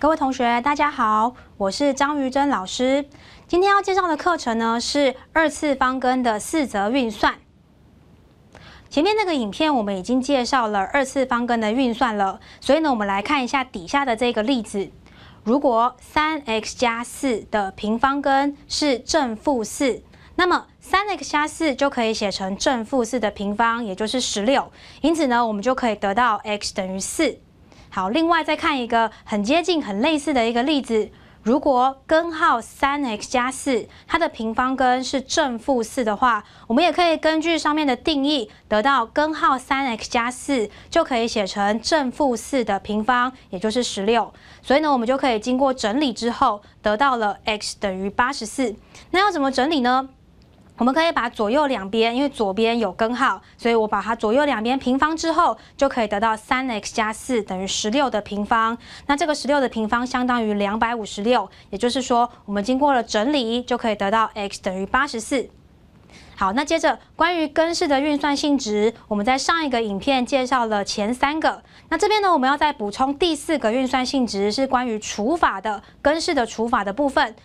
各位同学，大家好，我是张于贞老师。今天要介绍的课程呢是二次方根的四则运算。前面那个影片我们已经介绍了二次方根的运算了，所以呢，我们来看一下底下的这个例子。如果三 x 加四的平方根是正负四，那么三 x 加四就可以写成正负四的平方，也就是十六。因此呢，我们就可以得到 x 等于四。好，另外再看一个很接近、很类似的一个例子。如果根号三 x 加四，它的平方根是正负四的话，我们也可以根据上面的定义，得到根号三 x 加四就可以写成正负四的平方，也就是十六。所以呢，我们就可以经过整理之后，得到了 x 等于八十四。那要怎么整理呢？我们可以把左右两边，因为左边有根号，所以我把它左右两边平方之后，就可以得到三 x 加四等于十六的平方。那这个十六的平方相当于两百五十六，也就是说，我们经过了整理，就可以得到 x 等于八十四。好，那接着关于根式的运算性质，我们在上一个影片介绍了前三个。那这边呢，我们要再补充第四个运算性质，是关于除法的根式的除法的部分。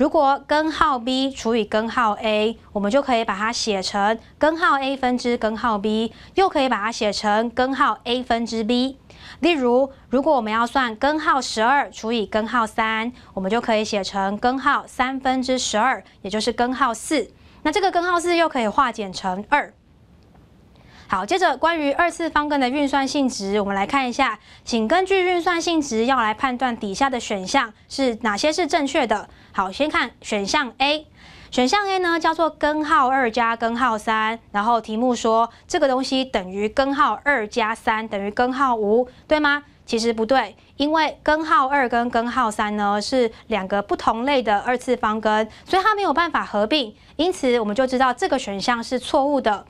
如果根号 b 除以根号 a，我们就可以把它写成根号 a 分之根号 b，又可以把它写成根号 a 分之 b。例如，如果我们要算根号十二除以根号三，我们就可以写成根号三分之十二，也就是根号四。那这个根号四又可以化简成二。好，接着关于二次方根的运算性质，我们来看一下，请根据运算性质要来判断底下的选项是哪些是正确的。好，先看选项 A，选项 A 呢叫做根号二加根号三，然后题目说这个东西等于根号二加三等于根号五，对吗？其实不对，因为根号二跟根号三呢是两个不同类的二次方根，所以它没有办法合并，因此我们就知道这个选项是错误的。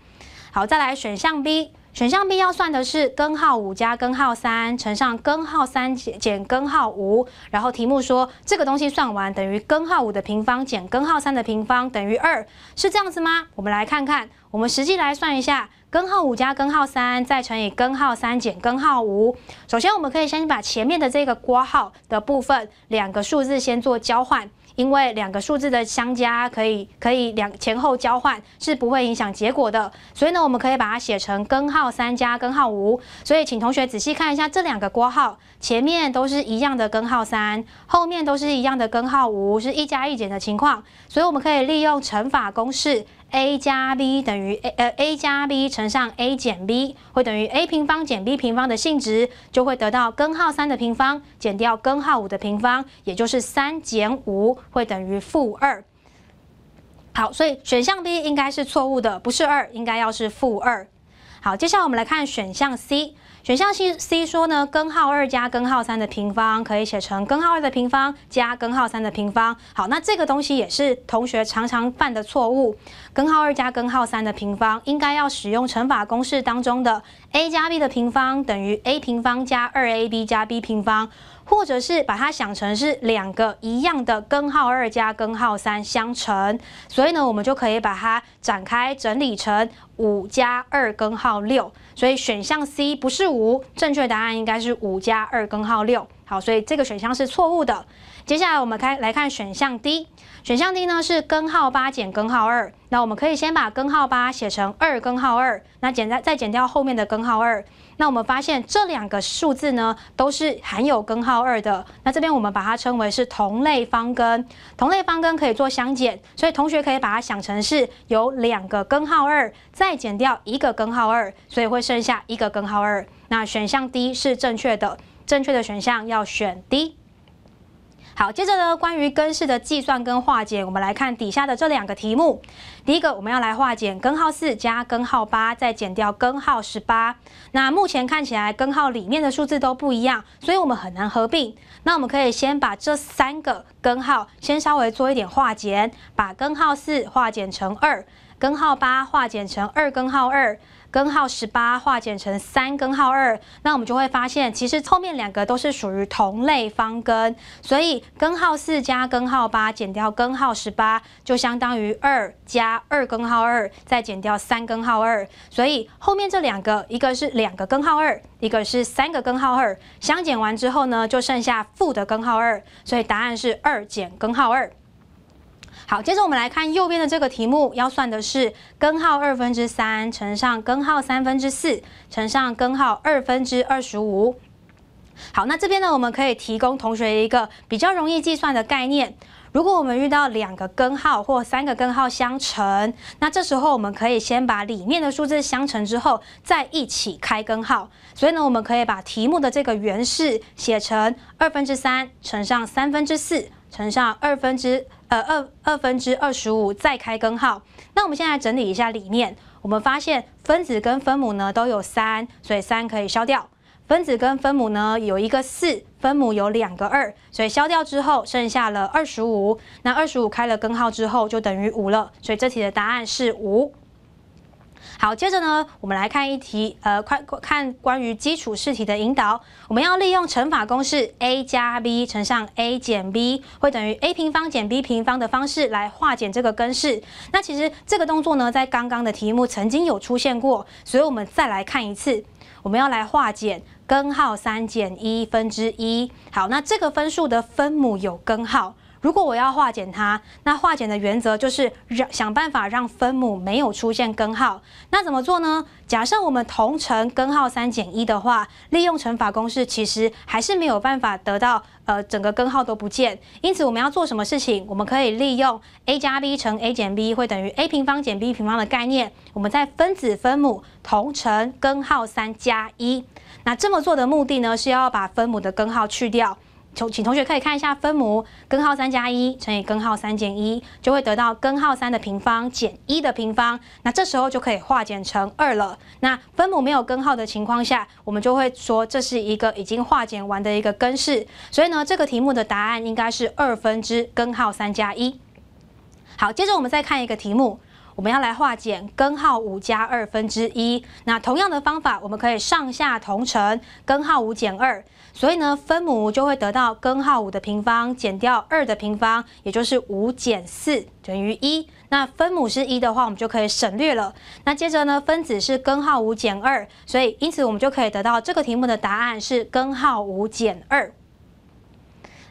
好，再来选项 B，选项 B 要算的是根号五加根号三乘上根号三减根号五，然后题目说这个东西算完等于根号五的平方减根号三的平方等于二，是这样子吗？我们来看看，我们实际来算一下根号五加根号三再乘以根号三减根号五。首先我们可以先把前面的这个括号的部分两个数字先做交换。因为两个数字的相加可以可以两前后交换是不会影响结果的，所以呢，我们可以把它写成根号三加根号五。所以，请同学仔细看一下这两个括号，前面都是一样的根号三，后面都是一样的根号五，是一加一减的情况，所以我们可以利用乘法公式。a 加 b 等于 a 呃 a 加 b 乘上 a 减 b 会等于 a 平方减 b 平方的性质，就会得到根号三的平方减掉根号五的平方，也就是三减五会等于负二。好，所以选项 B 应该是错误的，不是二，应该要是负二。好，接下来我们来看选项 C。选项 C C 说呢，根号二加根号三的平方可以写成根号二的平方加根号三的平方。好，那这个东西也是同学常常犯的错误。根号二加根号三的平方应该要使用乘法公式当中的 a 加 b 的平方等于 a 平方加二 ab 加 b 平方。或者是把它想成是两个一样的根号二加根号三相乘，所以呢，我们就可以把它展开整理成五加二根号六。所以选项 C 不是五，正确答案应该是五加二根号六。好，所以这个选项是错误的。接下来我们开来看选项 D，选项 D 呢是根号八减根号二。那我们可以先把根号八写成二根号二，那减再再减掉后面的根号二。那我们发现这两个数字呢，都是含有根号二的。那这边我们把它称为是同类方根，同类方根可以做相减，所以同学可以把它想成是有两个根号二，再减掉一个根号二，所以会剩下一个根号二。那选项 D 是正确的，正确的选项要选 D。好，接着呢，关于根式的计算跟化简，我们来看底下的这两个题目。第一个，我们要来化简根号四加根号八再减掉根号十八。那目前看起来根号里面的数字都不一样，所以我们很难合并。那我们可以先把这三个根号先稍微做一点化简，把根号四化简成二，根号八化简成二根号二。根号十八化简成三根号二，那我们就会发现，其实后面两个都是属于同类方根，所以根号四加根号八减掉根号十八，就相当于二加二根号二再减掉三根号二，所以后面这两个一个是两个根号二，一个是三个根号二，相减完之后呢，就剩下负的根号二，所以答案是二减根号二。好，接着我们来看右边的这个题目，要算的是根号二分之三乘上根号三分之四乘上根号二分之二十五。好，那这边呢，我们可以提供同学一个比较容易计算的概念。如果我们遇到两个根号或三个根号相乘，那这时候我们可以先把里面的数字相乘之后再一起开根号。所以呢，我们可以把题目的这个原式写成二分之三乘上三分之四乘上二分之。呃，二二分之二十五再开根号。那我们现在整理一下里面，我们发现分子跟分母呢都有三，所以三可以消掉。分子跟分母呢有一个四，分母有两个二，所以消掉之后剩下了二十五。那二十五开了根号之后就等于五了，所以这题的答案是五。好，接着呢，我们来看一题，呃，快看关于基础试题的引导，我们要利用乘法公式 a 加 b 乘上 a 减 b 会等于 a 平方减 b 平方的方式来化简这个根式。那其实这个动作呢，在刚刚的题目曾经有出现过，所以我们再来看一次，我们要来化简根号三减一分之一。好，那这个分数的分母有根号。如果我要化简它，那化简的原则就是让想办法让分母没有出现根号。那怎么做呢？假设我们同乘根号三减一的话，利用乘法公式其实还是没有办法得到呃整个根号都不见。因此我们要做什么事情？我们可以利用 a 加 b 乘 a 减 b 会等于 a 平方减 b 平方的概念，我们在分子分母同乘根号三加一。那这么做的目的呢，是要把分母的根号去掉。同请同学可以看一下分母根号三加一乘以根号三减一，就会得到根号三的平方减一的平方，那这时候就可以化简成二了。那分母没有根号的情况下，我们就会说这是一个已经化简完的一个根式。所以呢，这个题目的答案应该是二分之根号三加一。好，接着我们再看一个题目。我们要来化简根号五加二分之一。那同样的方法，我们可以上下同乘根号五减二，所以呢，分母就会得到根号五的平方减掉二的平方，也就是五减四等于一。那分母是一的话，我们就可以省略了。那接着呢，分子是根号五减二，所以因此我们就可以得到这个题目的答案是根号五减二。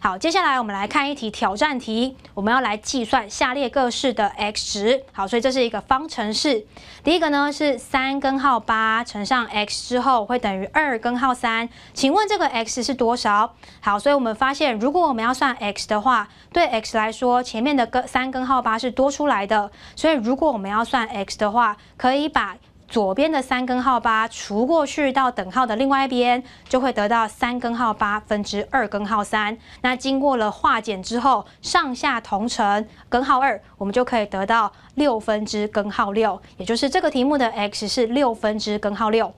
好，接下来我们来看一题挑战题，我们要来计算下列各式的 x 值。好，所以这是一个方程式。第一个呢是三根号八乘上 x 之后会等于二根号三，请问这个 x 是多少？好，所以我们发现，如果我们要算 x 的话，对 x 来说，前面的根三根号八是多出来的，所以如果我们要算 x 的话，可以把。左边的三根号八除过去到等号的另外一边，就会得到三根号八分之二根号三。那经过了化简之后，上下同乘根号二，我们就可以得到六分之根号六，也就是这个题目的 x 是六分之根号六。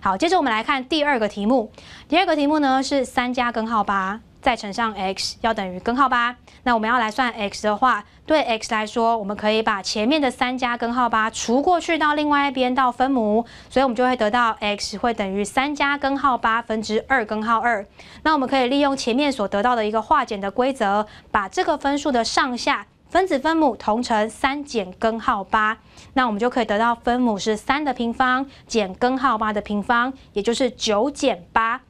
好，接着我们来看第二个题目。第二个题目呢是三加根号八。再乘上 x 要等于根号八，那我们要来算 x 的话，对 x 来说，我们可以把前面的三加根号八除过去到另外一边到分母，所以我们就会得到 x 会等于三加根号八分之二根号二。那我们可以利用前面所得到的一个化简的规则，把这个分数的上下分子分母同乘三减根号八，那我们就可以得到分母是三的平方减根号八的平方，也就是九减八。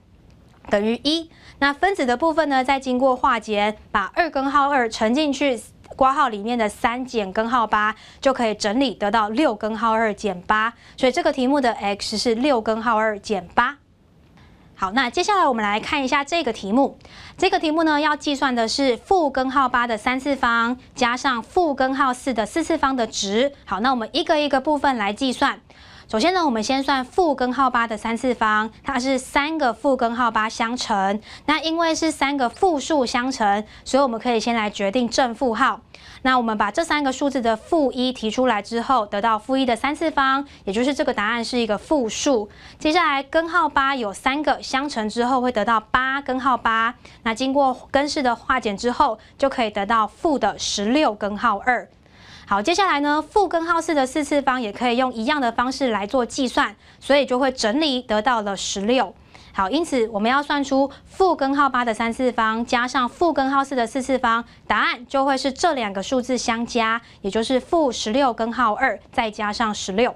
等于一。那分子的部分呢，再经过化简，把二根号二乘进去，括号里面的三减根号八，就可以整理得到六根号二减八。所以这个题目的 x 是六根号二减八。好，那接下来我们来看一下这个题目。这个题目呢，要计算的是负根号八的三次方加上负根号四的四次方的值。好，那我们一个一个部分来计算。首先呢，我们先算负根号八的三次方，它是三个负根号八相乘。那因为是三个负数相乘，所以我们可以先来决定正负号。那我们把这三个数字的负一提出来之后，得到负一的三次方，也就是这个答案是一个负数。接下来根号八有三个相乘之后，会得到八根号八。那经过根式的化简之后，就可以得到负的十六根号二。好，接下来呢，负根号四的四次方也可以用一样的方式来做计算，所以就会整理得到了十六。好，因此我们要算出负根号八的三次方加上负根号四的四次方，答案就会是这两个数字相加，也就是负十六根号二再加上十六。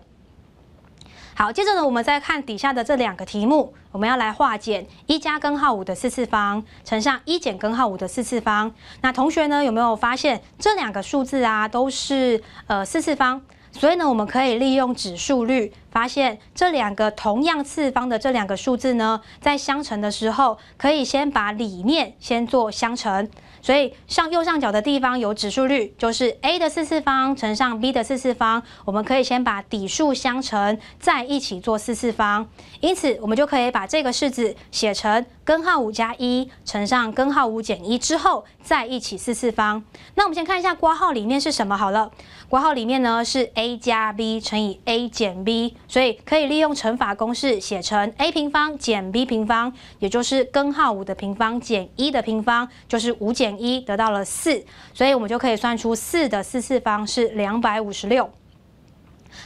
好，接着呢，我们再看底下的这两个题目，我们要来化简一加根号五的四次方乘上一减根号五的四次方。那同学呢有没有发现这两个数字啊都是呃四次方？所以呢我们可以利用指数率发现这两个同样次方的这两个数字呢，在相乘的时候，可以先把里面先做相乘。所以，像右上角的地方有指数率，就是 a 的四次方乘上 b 的四次方，我们可以先把底数相乘，再一起做四次方。因此，我们就可以把这个式子写成。根号五加一乘上根号五减一之后再一起四次方。那我们先看一下括号里面是什么好了。括号里面呢是 a 加 b 乘以 a 减 b，所以可以利用乘法公式写成 a 平方减 b 平方，也就是根号五的平方减一的平方，就是五减一得到了四。所以我们就可以算出四的四次方是两百五十六。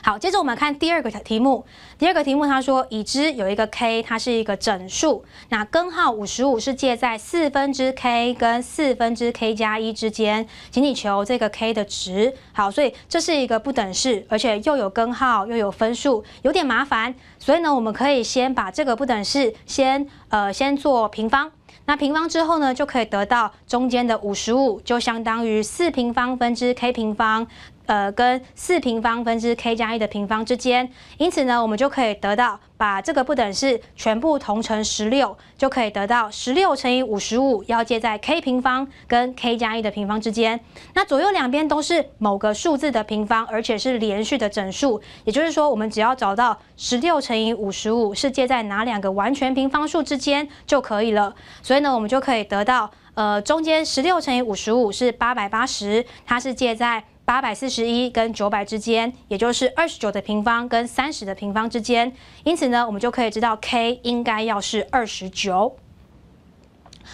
好，接着我们看第二个题目。第二个题目，他说，已知有一个 k，它是一个整数，那根号五十五是介在四分之 k 跟四分之 k 加一之间，请你求这个 k 的值。好，所以这是一个不等式，而且又有根号又有分数，有点麻烦。所以呢，我们可以先把这个不等式先呃先做平方。那平方之后呢，就可以得到中间的五十五，就相当于四平方分之 k 平方。呃，跟四平方分之 k 加一的平方之间，因此呢，我们就可以得到把这个不等式全部同乘十六，就可以得到十六乘以五十五要借在 k 平方跟 k 加一的平方之间。那左右两边都是某个数字的平方，而且是连续的整数，也就是说，我们只要找到十六乘以五十五是借在哪两个完全平方数之间就可以了。所以呢，我们就可以得到，呃，中间十六乘以五十五是八百八十，它是借在。八百四十一跟九百之间，也就是二十九的平方跟三十的平方之间，因此呢，我们就可以知道 k 应该要是二十九。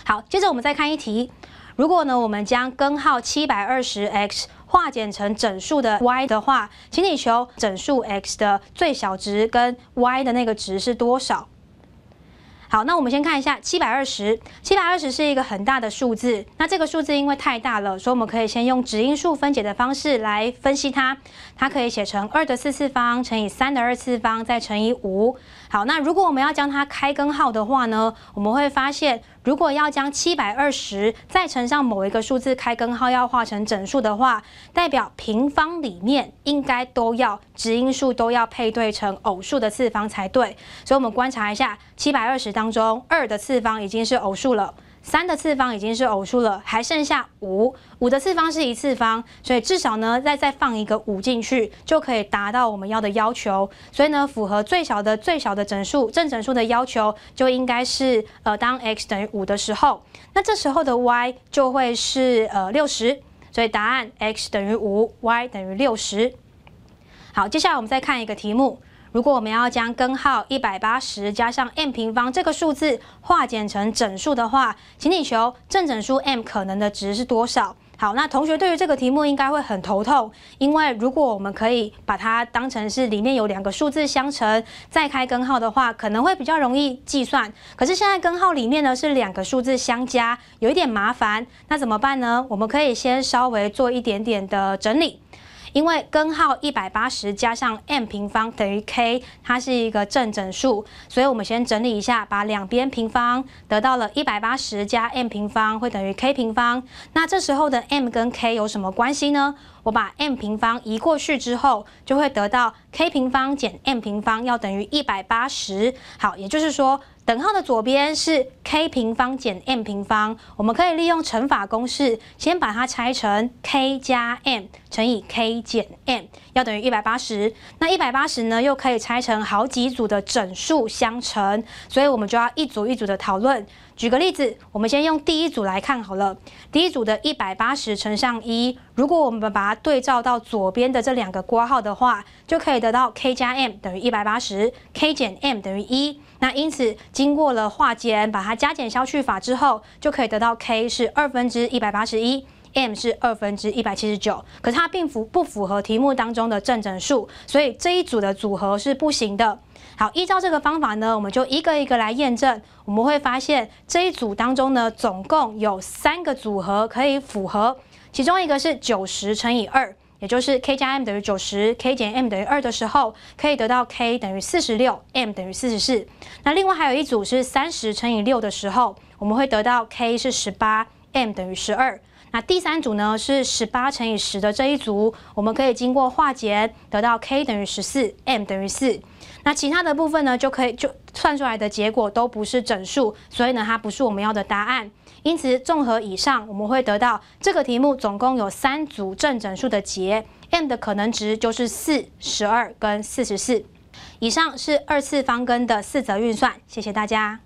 好，接着我们再看一题，如果呢我们将根号七百二十 x 化简成整数的 y 的话，请你求整数 x 的最小值跟 y 的那个值是多少？好，那我们先看一下七百二十。七百二十是一个很大的数字，那这个数字因为太大了，所以我们可以先用质因数分解的方式来分析它。它可以写成二的四次方乘以三的二次方再乘以五。好，那如果我们要将它开根号的话呢，我们会发现，如果要将七百二十再乘上某一个数字开根号要化成整数的话，代表平方里面应该都要直因数都要配对成偶数的次方才对。所以，我们观察一下，七百二十当中二的次方已经是偶数了。三的次方已经是偶数了，还剩下五。五的次方是一次方，所以至少呢，再再放一个五进去，就可以达到我们要的要求。所以呢，符合最小的最小的整数正整数的要求，就应该是呃，当 x 等于五的时候，那这时候的 y 就会是呃六十。所以答案 x 等于五，y 等于六十。好，接下来我们再看一个题目。如果我们要将根号一百八十加上 m 平方这个数字化简成整数的话，请你求正整数 m 可能的值是多少？好，那同学对于这个题目应该会很头痛，因为如果我们可以把它当成是里面有两个数字相乘再开根号的话，可能会比较容易计算。可是现在根号里面呢是两个数字相加，有一点麻烦，那怎么办呢？我们可以先稍微做一点点的整理。因为根号一百八十加上 m 平方等于 k，它是一个正整数，所以我们先整理一下，把两边平方，得到了一百八十加 m 平方会等于 k 平方。那这时候的 m 跟 k 有什么关系呢？我把 m 平方移过去之后，就会得到 k 平方减 m 平方要等于一百八十。好，也就是说，等号的左边是 k 平方减 m 平方，我们可以利用乘法公式，先把它拆成 k 加 m。乘以 k 减 m 要等于一百八十，那一百八十呢又可以拆成好几组的整数相乘，所以我们就要一组一组的讨论。举个例子，我们先用第一组来看好了。第一组的一百八十乘上一，如果我们把它对照到左边的这两个括号的话，就可以得到 k 加 m 等于一百八十，k 减 m 等于一。那因此经过了化简，把它加减消去法之后，就可以得到 k 是二分之一百八十一。m 是二分之一百七十九，可是它并不不符合题目当中的正整数，所以这一组的组合是不行的。好，依照这个方法呢，我们就一个一个来验证，我们会发现这一组当中呢，总共有三个组合可以符合，其中一个是九十乘以二，也就是 k 加 m 等于九十，k 减 m 等于二的时候，可以得到 k 等于四十六，m 等于四十四。那另外还有一组是三十乘以六的时候，我们会得到 k 是十八，m 等于十二。那第三组呢是十八乘以十的这一组，我们可以经过化简得到 k 等于十四，m 等于四。那其他的部分呢就可以就算出来的结果都不是整数，所以呢它不是我们要的答案。因此综合以上，我们会得到这个题目总共有三组正整数的解，m 的可能值就是四、十二跟四十四。以上是二次方根的四则运算，谢谢大家。